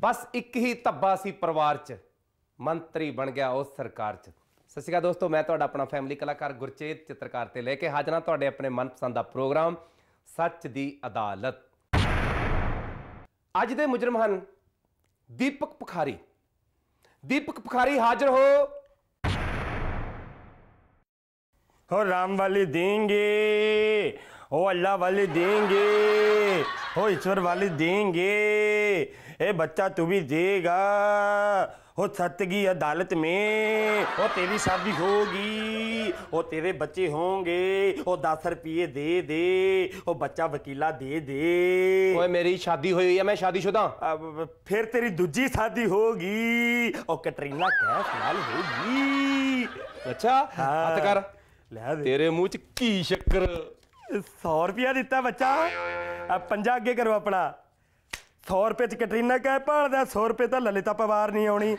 ਬਸ ਇੱਕ ਹੀ ਧੱਬਾ ਸੀ ਪਰਿਵਾਰ 'ਚ ਮੰਤਰੀ ਬਣ ਗਿਆ ਉਸ ਸਰਕਾਰ 'ਚ ਸਤਿ ਸ਼੍ਰੀ ਅਕਾਲ ਦੋਸਤੋ ਮੈਂ ਤੁਹਾਡਾ ਆਪਣਾ ਫੈਮਿਲੀ ਕਲਾਕਾਰ ਗੁਰਚੇਤ ਚਿੱਤਰਕਾਰ ਤੇ ਲੈ ਕੇ ਹਾਜ਼ਰ ਹਾਂ ਤੁਹਾਡੇ ਆਪਣੇ ਮਨਪਸੰਦ ਦਾ ਪ੍ਰੋਗਰਾਮ ਸੱਚ ਦੀ ਅਦਾਲਤ ਅੱਜ ਦੇ ਮੁਜਰਮ ਹਨ ਦੀਪਕ ਪੁਖਾਰੀ ਦੀਪਕ ਪੁਖਾਰੀ ਹਾਜ਼ਰ ਹੋ ਹੋ ਰਾਮ ਵਾਲੀ ਦੇਂਗੇ ਹੋ ਅੱਲਾ ਵਾਲੀ ਦੇਂਗੇ ਹੋ ਈਸ਼ਵਰ ਵਾਲੀ ਦੇਂਗੇ ए बच्चा तू भी देगा हो सत्यगी अदालत में और तेरी शादी होगी और तेरे बच्चे होंगे और दस रुपये दे दे और बच्चा वकीला दे दे ओए मेरी शादी हुई है मैं शादीशुदा अब फिर तेरी दूजी शादी होगी और कटरीना कैफ नाल होगी ਅੱਛਾ ਹੱਥ ਕਰ ਲੈ ਦੇ ਤੇਰੇ ਮੂੰਹ ਚ ਕੀ ਸ਼ੱਕਰ 100 ਰੁਪਿਆ ਦਿੱਤਾ ਬੱਚਾ ਆ ਪੰਜਾ ਅੱਗੇ ਕਰੋ ਆਪਣਾ 100 ਰੁਪਏ ਚ ਕੈਟਰੀਨਾ ਕਹਿ ਭਾਲਦਾ 100 ਰੁਪਏ ਤਾਂ ਲਲਿਤਾ ਪਵਾਰ ਨਹੀਂ ਆਉਣੀ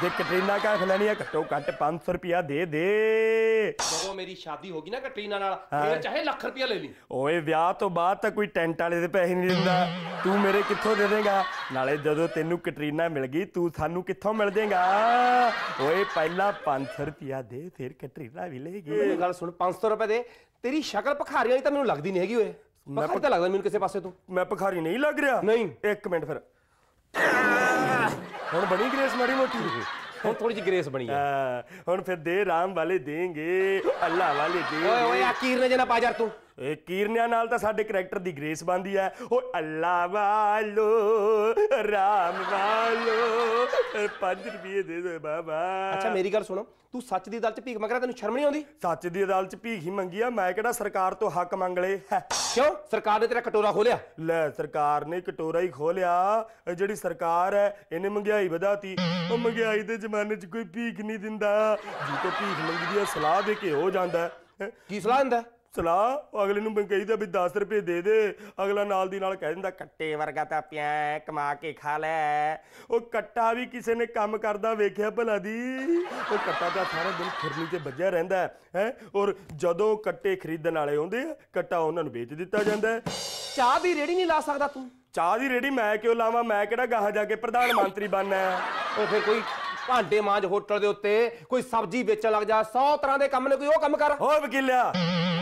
ਜੇ ਕੈਟਰੀਨਾ ਕਹਿ ਲੈਣੀ ਆ ਘੱਟੋ ਘੱਟ 500 ਰੁਪਿਆ ਦੇ ਦੇ ਜਦੋਂ ਮੇਰੀ ਸ਼ਾਦੀ ਹੋਗੀ ਨਾ ਕੈਟਰੀਨਾ ਨਾਲ ਫਿਰ ਚਾਹੇ ਲੱਖ ਰੁਪਿਆ ਲੈ ਲਈ ਓਏ ਵਿਆਹ ਤੋਂ ਬਾਅਦ ਤਾਂ ਕੋਈ ਟੈਂਟ ਵਾਲੇ ਦੇ ਪੈਸੇ ਨਹੀਂ ਦਿੰਦਾ ਤੂੰ ਮੇਰੇ ਕਿੱਥੋਂ ਦੇ ਦੇਗਾ ਨਾਲੇ ਜਦੋਂ ਤੈਨੂੰ ਕੈਟਰੀਨਾ ਮਿਲ ਗਈ ਤੂੰ ਸਾਨੂੰ ਕਿੱਥੋਂ ਮਿਲ ਦੇਗਾ ਓਏ ਪਹਿਲਾਂ 500 ਰੁਪਿਆ ਦੇ ਫਿਰ ਕੈਟਰੀਨਾ ਵੀ ਲੇਗੀ ਗੱਲ ਸੁਣ 500 ਰੁਪਏ ਦੇ ਤੇਰੀ ਸ਼ਕਲ ਭਖਾਰੀ ਵਾਲੀ ਤਾਂ ਮੈਨੂੰ ਲੱਗਦੀ ਨਹੀਂ ਹੈਗੀ ਓਏ ਮੈਂ ਪਤਾ ਲੱਗਦਾ ਮੈਨੂੰ ਕਿਸੇ ਪਾਸੇ ਤੋਂ ਮੈਂ ਭਖਾਰੀ ਨਹੀਂ ਲੱਗ ਰਿਹਾ ਨਹੀਂ ਇੱਕ ਮਿੰਟ ਫਿਰ ਹੁਣ ਬਣੀ ਗ੍ਰੇਸ ਮਾੜੀ ਮੋਟੀ ਹੁਣ ਥੋੜੀ ਜਿਹੀ ਗ੍ਰੇਸ ਬਣੀ ਹੈ ਹਾਂ, ਹੁਣ ਫਿਰ ਦੇ ਰਾਮ ਵਾਲੇ ਦੇਂਗੇ ਅੱਲਾ ਵਾਲੇ ਦੇ ਓਏ ਓਏ ਆਕੀਰ ਨੇ ਜਨਾ ਪਾਜਰ ਤੂੰ ਇਹ ਕੀਰਨਿਆਂ ਨਾਲ ਤਾਂ ਸਾਡੇ ਕੈਰੈਕਟਰ ਦੀ ਗ੍ਰੇਸ ਬੰਦੀ ਹੈ ਉਹ ਅੱਲਾ ਵਾਲੋ ਰਾਮ ਵਾਲੋ ਪੰਜ ਰੁਪਏ ਦੇ ਦੇ ਬਾਬਾ ਅੱਛਾ ਮੇਰੀ ਗੱਲ ਸੁਣੋ ਤੂੰ ਸੱਚ ਦੀ ਅਦਾਲਤ 'ਚ ਭੀਖ ਮੰਗ ਰਿਹਾ ਤੈਨੂੰ ਸ਼ਰਮ ਨਹੀਂ ਆਉਂਦੀ ਸੱਚ ਦੀ ਅਦਾਲਤ 'ਚ ਭੀਖ ਹੀ ਮੰਗੀ ਆ ਮੈਂ ਕਿਹੜਾ ਸਰਕਾਰ ਤੋਂ ਹੱਕ ਮੰਗ ਲਏ ਕਿਉਂ ਸਰਕਾਰ ਨੇ ਤੇਰਾ ਕਟੋਰਾ ਖੋਲਿਆ ਲੈ ਸਰਕਾਰ ਨੇ ਕਟੋਰਾ ਹੀ ਖੋਲਿਆ ਜਿਹੜੀ ਸਰਕਾਰ ਹੈ ਇਹਨੇ ਮੰਗਿਆਈ ਵਧਾਤੀ ਉਹ ਮੰਗਿਆਈ ਦੇ ਜ਼ਮਾਨੇ 'ਚ ਕੋਈ ਭੀਖ ਨਹੀਂ ਦਿੰਦਾ ਜੀ ਤੋਂ ਭੀਖ ਮੰਗਦੀ ਆ ਸਲਾਹ ਦੇ ਕੇ ਹੋ ਜਾਂਦਾ ਕੀ ਸਲਾਹ ਦਿੰਦਾ ਸਲਾ ਉਹ ਅਗਲੇ ਨੂੰ ਕਹੀਦਾ ਵੀ 10 ਰੁਪਏ ਦੇ ਦੇ ਅਗਲਾ ਨਾਲ ਦੀ ਨਾਲ ਕਹਿ ਦਿੰਦਾ ਕੱਟੇ ਵਰਗਾ ਤਾਂ ਪਿਆ ਕਮਾ ਕੇ ਖਾ ਲੈ ਉਹ ਕੱਟਾ ਵੀ ਕਿਸੇ ਨੇ ਕੰਮ ਕਰਦਾ ਵੇਖਿਆ ਭਲਾ ਦੀ ਉਹ ਕੱਟਾ ਤਾਂ ਸਾਰਾ ਦਿਨ ਖਿਰਨੀ ਤੇ ਵੱਜਿਆ ਰਹਿੰਦਾ ਹੈ ਔਰ ਜਦੋਂ ਕੱਟੇ ਖਰੀਦਣ ਵਾਲੇ ਆਉਂਦੇ ਆ ਕੱਟਾ ਉਹਨਾਂ ਨੂੰ ਵੇਚ ਦਿੱਤਾ ਜਾਂਦਾ ਚਾਹ ਵੀ ਰੇੜੀ ਨਹੀਂ ਲਾ ਸਕਦਾ ਤੂੰ ਚਾਹ ਦੀ ਰੇੜੀ ਮੈਂ ਕਿਉਂ ਲਾਵਾਂ ਮੈਂ ਕਿਹੜਾ ਗਾਹ ਜਾ ਕੇ ਪ੍ਰਧਾਨ ਮੰਤਰੀ ਬਣਨਾ ਹੈ ਉਹ ਫਿਰ ਕੋਈ ਭਾਂਡੇ ਮਾਂਜ ਹੋਟਲ ਦੇ ਉੱਤੇ ਕੋਈ ਸਬਜ਼ੀ ਵੇਚਣ ਲੱਗ ਜਾ 100 ਤਰ੍ਹਾਂ ਦੇ ਕੰਮ ਨੇ ਕੋਈ ਉਹ ਕੰਮ ਕਰ ਹੋਰ ਵਕੀਲਿਆ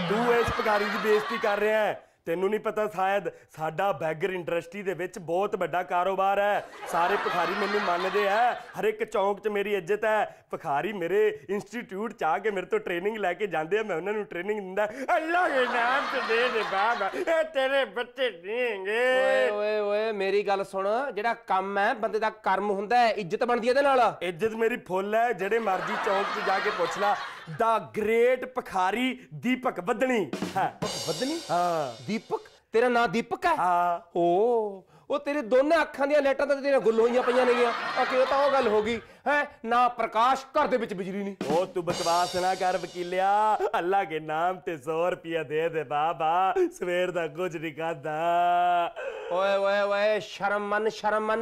ਤੂੰ ਇਸ ਪਗਾਰੀ ਦੀ ਬੇਇੱਜ਼ਤੀ ਕਰ ਰਿਹਾ ਹੈ ਤੈਨੂੰ ਨਹੀਂ ਪਤਾ ਸ਼ਾਇਦ ਸਾਡਾ ਬੈਗਰ ਇੰਡਸਟਰੀ ਦੇ ਵਿੱਚ ਬਹੁਤ ਵੱਡਾ ਕਾਰੋਬਾਰ ਹੈ ਸਾਰੇ ਭਖਾਰੀ ਮੈਨੂੰ ਮੰਨਦੇ ਆ ਹਰ ਇੱਕ ਚੌਂਕ 'ਚ ਮੇਰੀ ਇੱਜ਼ਤ ਹੈ ਭਖਾਰੀ ਮੇਰੇ ਇੰਸਟੀਚਿਊਟ 'ਚ ਆ ਕੇ ਮੇਰੇ ਤੋਂ ਟ੍ਰੇਨਿੰਗ ਲੈ ਕੇ ਜਾਂਦੇ ਆ ਮੈਂ ਉਹਨਾਂ ਨੂੰ ਟ੍ਰੇਨਿੰਗ ਦਿੰਦਾ ਅੱਲਾ ਦੇ ਨਾਮ ਤੇ ਦੇ ਦੇ ਬਾਬਾ ਇਹ ਤੇਰੇ ਬੱਚੇ ਦੇਣਗੇ ਓਏ ਓਏ ਓਏ ਮੇਰੀ ਗੱਲ ਸੁਣ ਜਿਹੜਾ ਕੰਮ ਹੈ ਬੰਦੇ ਦਾ ਕਰਮ ਹੁੰਦਾ ਹੈ ਇੱਜ਼ਤ ਬਣਦੀ ਇਹਦੇ ਨਾਲ ਇੱਜ਼ਤ ਮੇਰੀ ਫੁੱਲ ਹੈ ਜਿਹੜੇ ਮਰਜ਼ੀ ਚੌਂਕ 'ਚ ਜਾ ਕੇ ਪੁੱਛ ਲੈ ਦਾ ਗ੍ਰੇਟ ਭਖਾਰੀ ਦੀਪਕ ਵਧਣੀ ਹੈ ਵਧਣੀ ਹਾਂ ਦੀਪਕ ਤੇਰਾ ਨਾਂ ਦੀਪਕ ਹੈ ਹਾਂ ਓ ਉਹ ਤੇਰੇ ਦੋਨੇ ਅੱਖਾਂ ਦੀਆਂ ਲੈਟਾਂ ਤਾਂ ਤੇਰੇ ਗੁੱਲ ਹੋਈਆਂ ਪਈਆਂ ਨੇਗੀਆਂ ਆ ਕਿਉਂ ਤਾਂ ਉਹ ਗੱਲ ਹੋ ਗਈ ਹੈ ਨਾ ਪ੍ਰਕਾਸ਼ ਘਰ ਦੇ ਵਿੱਚ ਬਿਜਲੀ ਨਹੀਂ ਉਹ ਤੂੰ ਬਕਵਾਸ ਨਾ ਕਰ ਵਕੀਲਿਆ ਅੱਲਾ ਦੇ ਨਾਮ ਤੇ 100 ਰੁਪਿਆ ਦੇ ਦੇ ਬਾਬਾ ਸਵੇਰ ਦਾ ਕੁਝ ਨਹੀਂ ਖਾਦਾ ਓਏ ਓਏ ਓਏ ਸ਼ਰਮ ਮਨ ਸ਼ਰਮ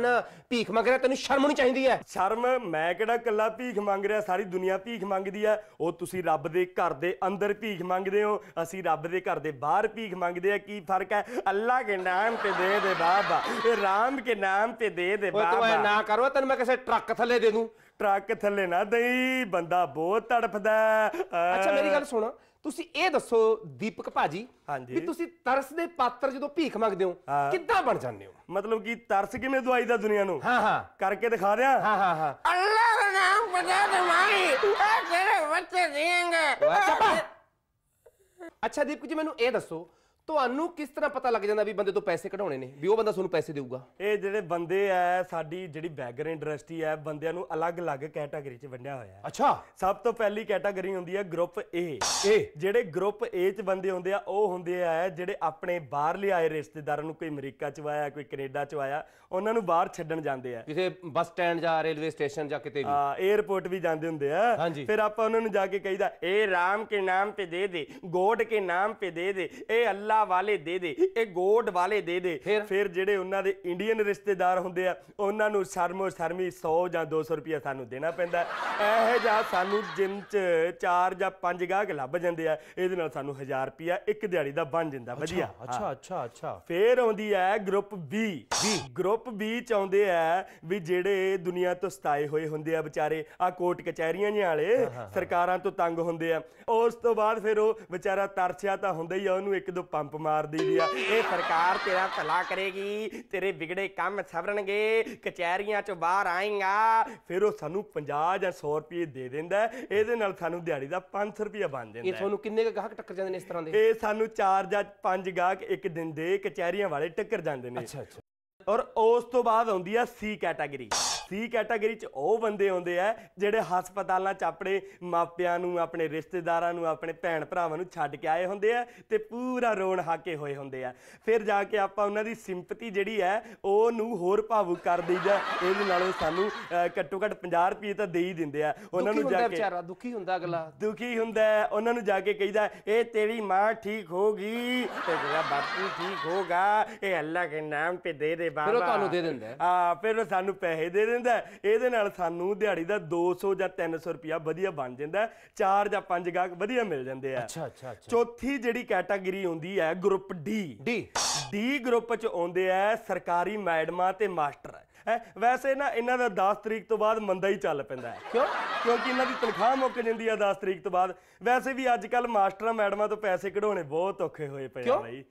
ਭੀਖ ਮੰਗ ਰਿਹਾ ਤੈਨੂੰ ਸ਼ਰਮ ਨਹੀਂ ਚਾਹੀਦੀ ਹੈ ਸ਼ਰਮ ਮੈਂ ਕਿਹੜਾ ਕੱਲਾ ਭੀਖ ਮੰਗ ਰਿਹਾ ਸਾਰੀ ਦੁਨੀਆ ਭੀਖ ਮੰਗਦੀ ਹੈ ਉਹ ਤੁਸੀਂ ਰੱਬ ਦੇ ਘਰ ਦੇ ਅੰਦਰ ਭੀਖ ਮੰਗਦੇ ਹੋ ਅਸੀਂ ਰੱਬ ਦੇ ਘਰ ਦੇ ਬਾਹਰ ਭੀਖ ਮੰਗਦੇ ਆ ਕੀ ਫਰਕ ਹੈ ਅੱਲਾ ਦੇ ਨਾਮ ਤੇ ਦੇ ਦੇ ਬਾਬਾ ਇਹ ਰਾਮ ਦੇ ਨਾਮ ਤੇ ਦੇ ਦੇ ਬਾਬਾ ਓਏ ਤੂੰ ਨਾ ਕਰੋ ਤੈਨੂੰ ਮੈਂ ਕਿਸੇ ਟਰੱਕ ਥੱਲੇ ਦੇ ਦੂੰ ਟਰੱਕ ਥੱਲੇ ਨਾ ਦਈ ਬੰਦਾ ਬਹੁਤ ਤੜਫਦਾ ਅੱਛਾ ਮੇਰੀ ਗੱਲ ਸੁਣ ਤੁਸੀਂ ਇਹ ਦੱਸੋ ਦੀਪਕ ਭਾਜੀ ਵੀ ਤੁਸੀਂ ਤਰਸ ਦੇ ਪਾਤਰ ਜਦੋਂ ਭੀਖ ਮੰਗਦੇ ਹੋ ਕਿੱਦਾਂ ਬਣ ਜਾਂਦੇ ਹੋ ਮਤਲਬ ਕਿ ਤਰਸ ਕਿਵੇਂ ਦਵਾਈ ਦਾ ਦੁਨੀਆ ਨੂੰ ਹਾਂ ਹਾਂ ਕਰਕੇ ਦਿਖਾ ਦਿਆਂ ਹਾਂ ਹਾਂ ਹਾਂ ਅੱਲਾ ਦਾ ਨਾਮ ਪਤਾ ਦਿਮਾਈ ਮਾਈ ਤੇਰੇ ਬੱਚੇ ਦੇਂਗੇ ਅੱਛਾ ਦੀਪਕ ਜੀ ਮੈਨੂੰ ਇਹ ਦੱਸੋ ਤੁਹਾਨੂੰ ਕਿਸ ਤਰ੍ਹਾਂ ਪਤਾ ਲੱਗ ਜਾਂਦਾ ਵੀ ਬੰਦੇ ਤੋਂ ਪੈਸੇ ਕਢਾਉਣੇ ਨੇ ਵੀ ਉਹ ਬੰਦਾ ਤੁਹਾਨੂੰ ਪੈਸੇ ਦੇਊਗਾ ਇਹ ਜਿਹੜੇ ਬੰਦੇ ਐ ਸਾਡੀ ਜਿਹੜੀ ਬੈਕਗ੍ਰਾਉਂਡ ਇੰਡਸਟਰੀ ਐ ਬੰਦਿਆਂ ਨੂੰ ਅਲੱਗ-ਅਲੱਗ ਕੈਟਾਗਰੀ 'ਚ ਵੰਡਿਆ ਹੋਇਆ ਹੈ ਅੱਛਾ ਸਭ ਤੋਂ ਪਹਿਲੀ ਕੈਟਾਗਰੀ ਹੁੰਦੀ ਹੈ ਗਰੁੱਪ A ਇਹ ਜਿਹੜੇ ਗਰੁੱਪ A 'ਚ ਬੰਦੇ ਹੁੰਦੇ ਆ ਉਹ ਹੁੰਦੇ ਆ ਜਿਹੜੇ ਆਪਣੇ ਬਾਹਰਲੇ ਆਏ ਰਿਸ਼ਤੇਦਾਰਾਂ ਨੂੰ ਕੋਈ ਅਮਰੀਕਾ 'ਚ ਆਇਆ ਕੋਈ ਕੈਨੇਡਾ 'ਚ ਆਇਆ ਉਹਨਾਂ ਨੂੰ ਬਾਹਰ ਛੱਡਣ ਜਾਂਦੇ ਆ ਕਿਸੇ ਬੱਸ ਸਟੈਂਡ ਜਾਂ ਰੇਲਵੇ ਸਟੇਸ਼ਨ ਜਾਂ ਕਿਤੇ ਵੀ ਹਾਂ 에어ਪੋਰਟ ਵੀ ਜਾਂਦੇ ਹੁੰਦੇ ਆ ਫਿਰ ਆਪਾਂ ਉਹਨਾਂ ਨੂੰ ਜਾ ਕੇ ਕਹੀਦਾ ਇਹ ਰਾਮ ਕੇ ਨਾਮ ਤੇ ਦੇ ਦੇ ਗੋਡ ਕੇ ਨਾਮ ਤੇ ਦੇ ਦੇ ਇਹ ਅੱਲਾ ਕੈਨੇਡਾ ਵਾਲੇ ਦੇ ਦੇ ਇਹ ਗੋਡ ਵਾਲੇ ਦੇ ਦੇ ਫਿਰ ਜਿਹੜੇ ਉਹਨਾਂ ਦੇ ਇੰਡੀਅਨ ਰਿਸ਼ਤੇਦਾਰ ਹੁੰਦੇ ਆ ਉਹਨਾਂ ਨੂੰ ਸ਼ਰਮੋ ਸ਼ਰਮੀ 100 ਜਾਂ 200 ਰੁਪਏ ਸਾਨੂੰ ਦੇਣਾ ਪੈਂਦਾ ਇਹ ਜਾਂ ਸਾਨੂੰ ਜਿੰਮ ਚ 4 ਜਾਂ 5 ਗਾਹਕ ਲੱਭ ਜਾਂਦੇ ਆ ਇਹਦੇ ਨਾਲ ਸਾਨੂੰ 1000 ਰੁਪਿਆ ਇੱਕ ਦਿਹਾੜੀ ਦਾ ਬਣ ਜਾਂਦਾ ਵਧੀਆ ਅੱਛਾ ਅੱਛਾ ਅੱਛਾ ਫਿਰ ਆਉਂਦੀ ਹੈ ਗਰੁੱਪ B ਗਰੁੱਪ B ਚ ਆਉਂਦੇ ਆ ਵੀ ਜਿਹੜੇ ਦੁਨੀਆ ਤੋਂ ਸਤਾਏ ਹੋਏ ਹੁੰਦੇ ਆ ਵਿਚਾਰੇ ਆ ਕੋਰਟ ਕਚਹਿਰੀਆਂ ਜਿਹੇ ਵਾਲੇ ਸਰਕਾਰਾਂ ਤੋਂ ਤੰਗ ਹੁੰਦੇ ਆ ਉਸ ਤੋਂ ਬਾਅਦ ਫਿਰ ਉਹ ਵਿਚਾਰਾ ਤਰਸਿਆ ਤਾਂ ਹੁੰਦਾ ਹੀ ਆ ਉਹਨੂੰ ਇੱਕ ਦੋ ਪੰਪ ਮਾਰਦੀ ਦੀ ਆ ਇਹ ਸਰਕਾਰ ਤੇਰਾ ਭਲਾ ਕਰੇਗੀ ਤੇਰੇ ਵਿਗੜੇ ਕੰਮ ਸਵਰਣਗੇ ਕਚਹਿਰੀਆਂ ਚੋਂ ਬਾਹਰ ਆਏਗਾ ਫਿਰ ਉਹ ਸਾਨੂੰ 50 ਜਾਂ 100 ਰੁਪਏ ਦੇ ਦਿੰਦਾ ਇਹਦੇ ਨਾਲ ਸਾਨੂੰ ਦਿਹਾੜੀ ਦਾ 500 ਰੁਪਏ ਬਣ ਜਾਂਦਾ ਇਹ ਤੁਹਾਨੂੰ ਕਿੰਨੇ ਗਾਹਕ ਟੱਕਰ ਜਾਂਦੇ ਨੇ ਇਸ ਤਰ੍ਹਾਂ ਦੇ ਇਹ ਸਾਨੂੰ 4 ਜਾਂ 5 ਗਾਹਕ ਇੱਕ ਦਿਨ ਦੇ ਕਚਹਿਰੀਆਂ ਵਾਲੇ ਟੱਕਰ ਜਾਂਦੇ ਨੇ ਅੱਛਾ ਅੱਛਾ ਔਰ ਉਸ ਤੋਂ ਬਾਅਦ ਆਉਂਦੀ ਆ ਸੀ ਕੈਟਾਗਰੀ ਸੀ ਕੈਟਾਗਰੀ 'ਚ ਉਹ ਬੰਦੇ ਆਉਂਦੇ ਆ ਜਿਹੜੇ ਹਸਪਤਾਲਾਂ 'ਚ ਆਪਣੇ ਮਾਪਿਆਂ ਨੂੰ ਆਪਣੇ ਰਿਸ਼ਤੇਦਾਰਾਂ ਨੂੰ ਆਪਣੇ ਭੈਣ ਭਰਾਵਾਂ ਨੂੰ ਛੱਡ ਕੇ ਆਏ ਹੁੰਦੇ ਆ ਤੇ ਪੂਰਾ ਰੋਣ ਹਾਕੇ ਹੋਏ ਹੁੰਦੇ ਆ ਫਿਰ ਜਾ ਕੇ ਆਪਾਂ ਉਹਨਾਂ ਦੀ ਸਿੰਪਤੀ ਜਿਹੜੀ ਹੈ ਉਹ ਨੂੰ ਹੋਰ ਭਾਵੁਕ ਕਰ ਦਈਦਾ ਇਹਦੇ ਨਾਲੋਂ ਸਾਨੂੰ ਘੱਟੋ ਘੱਟ 50 ਰੁਪਏ ਤਾਂ ਦੇ ਹੀ ਦਿੰਦੇ ਆ ਉਹਨਾਂ ਨੂੰ ਜਾ ਕੇ ਵਿਚਾਰਾ ਦੁਖੀ ਹੁੰਦਾ ਅਗਲਾ ਦੁਖੀ ਹੁੰਦਾ ਉਹਨਾਂ ਨੂੰ ਜਾ ਕੇ ਕਹਿੰਦਾ ਇਹ ਤੇਰੀ ਮਾਂ ਠੀਕ ਹੋਗੀ ਤੇ ਜਿਹੜਾ ਬਾਪੂ ਠੀਕ ਹੋਗਾ ਇਹ ਅੱਲਾ ਕੇ ਨਾਮ ਤੇ ਦੇ ਦੇ ਬਾਬਾ ਫਿਰ ਉਹ ਤੁਹਾਨੂੰ ਦੇ ਦਿੰਦਾ ਆ ਫਿਰ ਉਹ ਸਾਨੂੰ ਪੈਸੇ ਦੇ ਜਾਂਦਾ ਇਹਦੇ ਨਾਲ ਸਾਨੂੰ ਦਿਹਾੜੀ ਦਾ 200 ਜਾਂ 300 ਰੁਪਿਆ ਵਧੀਆ ਬਣ ਜਾਂਦਾ ਚਾਰ ਜਾਂ ਪੰਜ ਗਾਹਕ ਵਧੀਆ ਮਿਲ ਜਾਂਦੇ ਆ ਅੱਛਾ ਅੱਛਾ ਅੱਛਾ ਚੌਥੀ ਜਿਹੜੀ ਕੈਟਾਗਰੀ ਹੁੰਦੀ ਹੈ group D D D group ਚ ਆਉਂਦੇ ਆ ਸਰਕਾਰੀ ਮੈਡਮਾਂ ਤੇ ਮਾਸਟਰ ਹੈ ਵੈਸੇ ਨਾ ਇਹਨਾਂ ਦਾ 10 ਤਰੀਕ ਤੋਂ ਬਾਅਦ ਮੰਦਾ ਹੀ ਚੱਲ ਪੈਂਦਾ ਹੈ ਕਿਉਂ ਕਿਉਂਕਿ ਇਹਨਾਂ ਦੀ ਤਨਖਾਹ ਮੁੱਕ ਜਾਂਦੀ ਆ 10 ਤਰੀਕ ਤੋਂ ਬਾਅਦ ਵੈਸੇ ਵੀ ਅੱਜ ਕੱਲ ਮਾਸਟਰਾਂ ਮੈਡਮਾਂ ਤੋਂ ਪੈਸੇ ਕਢਾਉਣੇ ਬਹੁਤ ਔਖੇ ਹੋਏ ਪਏ ਆ ਬਾਈ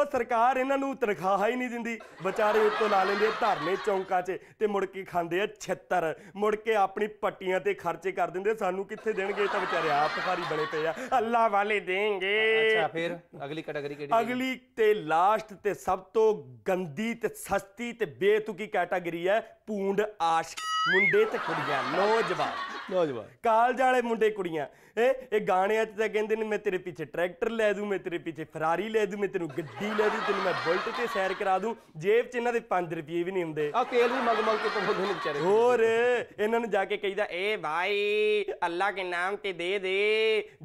ਉਹ ਸਰਕਾਰ ਇਹਨਾਂ ਨੂੰ ਤਨਖਾਹ ਹੀ ਨਹੀਂ ਦਿੰਦੀ ਵਿਚਾਰੇ ਉੱਤੋਂ ਲਾ ਲੈਂਦੇ ਧਰਨੇ ਚੌਂਕਾ 'ਚ ਤੇ ਮੁੜ ਕੇ ਖਾਂਦੇ ਆ ਛਿੱਤਰ ਮੁੜ ਕੇ ਆਪਣੀ ਪੱਟੀਆਂ ਤੇ ਖਰਚੇ ਕਰ ਦਿੰਦੇ ਸਾਨੂੰ ਕਿੱਥੇ ਦੇਣਗੇ ਤਾਂ ਵਿਚਾਰੇ ਆਪ ਭਖਾਰੀ ਬਣੇ ਪਏ ਆ ਅੱਲਾ ਵਾਲੇ ਦੇਣਗੇ ਅੱਛਾ ਫਿਰ ਅਗਲੀ ਕੈਟਾਗਰੀ ਕਿਹੜੀ ਅਗਲੀ ਤੇ ਲਾਸਟ ਤੇ ਸਭ ਤੋਂ ਗੰਦੀ ਤੇ ਸਸਤੀ ਤੇ ਬੇਤੁਕੀ ਕੈਟਾਗਰੀ ਹੈ ਪੂੰਡ ਆਸ਼ਕ ਮੁੰਡੇ ਤੇ ਕੁੜੀਆਂ ਨੌਜਵਾਨ ਨੌਜਵਾਨ ਕਾਲਜ ਵਾਲੇ ਮੁੰਡੇ ਕੁੜੀਆਂ ਇਹ ਇਹ ਗਾਣਿਆਂ 'ਚ ਤਾਂ ਕਹਿੰਦੇ ਨੇ ਮੈਂ ਤੇਰੇ ਪਿੱਛੇ ਟਰੈਕਟਰ ਲੈ ਦੂੰ ਮੈਂ ਤੇਰੇ ਪਿੱਛੇ ਫਰਾਰੀ ਲੈ ਦੂੰ ਮੈਂ ਤੈਨੂੰ ਗੱਡੀ ਲੈ ਦੂੰ ਤੈਨੂੰ ਮੈਂ ਬੁਲਟ ਤੇ ਸੈਰ ਕਰਾ ਦੂੰ ਜੇਬ 'ਚ ਇਹਨਾਂ ਦੇ 5 ਰੁਪਏ ਵੀ ਨਹੀਂ ਹੁੰਦੇ ਆ ਤੇਲ ਵੀ ਮੰਗ ਮੰਗ ਕੇ ਤੋਂ ਨੇ ਵਿਚਾਰੇ ਹੋਰ ਇਹਨਾਂ ਨੂੰ ਜਾ ਕੇ ਕਹੀਦਾ ਏ ਭਾਈ ਅੱਲਾ ਕੇ ਨਾਮ ਤੇ ਦੇ ਦੇ